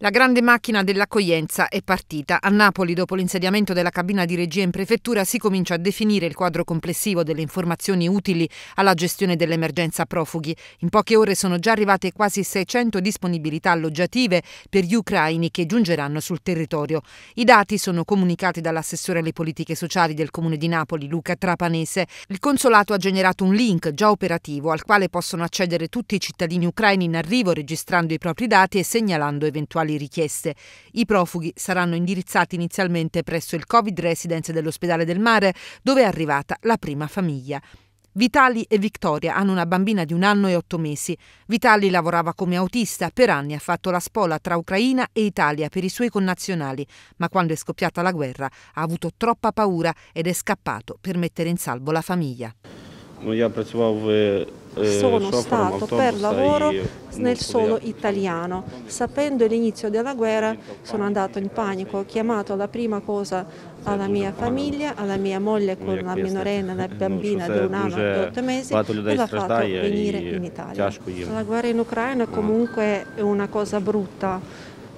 La grande macchina dell'accoglienza è partita. A Napoli, dopo l'insediamento della cabina di regia in prefettura, si comincia a definire il quadro complessivo delle informazioni utili alla gestione dell'emergenza profughi. In poche ore sono già arrivate quasi 600 disponibilità alloggiative per gli ucraini che giungeranno sul territorio. I dati sono comunicati dall'assessore alle politiche sociali del Comune di Napoli, Luca Trapanese. Il consolato ha generato un link già operativo al quale possono accedere tutti i cittadini ucraini in arrivo registrando i propri dati e segnalando eventuali eventuali richieste. I profughi saranno indirizzati inizialmente presso il Covid Residence dell'ospedale del mare, dove è arrivata la prima famiglia. Vitali e Victoria hanno una bambina di un anno e otto mesi. Vitali lavorava come autista, per anni ha fatto la spola tra Ucraina e Italia per i suoi connazionali, ma quando è scoppiata la guerra ha avuto troppa paura ed è scappato per mettere in salvo la famiglia io lavoravo sono stato per lavoro nel solo italiano. Sapendo l'inizio della guerra sono andato in panico, ho chiamato la prima cosa alla mia famiglia, alla mia moglie con la minorenne, la bambina di un anno e otto mesi e l'ha fatto venire in Italia. La guerra in Ucraina mm. comunque è una cosa brutta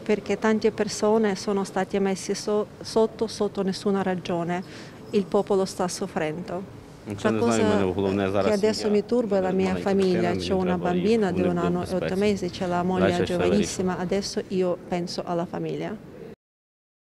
perché tante persone sono state messe sotto sotto nessuna ragione. Il popolo sta soffrendo qualcosa cioè, che adesso mi turba la mia famiglia. ho una bambina di un anno e otto mesi, c'è la moglie giovanissima, adesso io penso alla famiglia.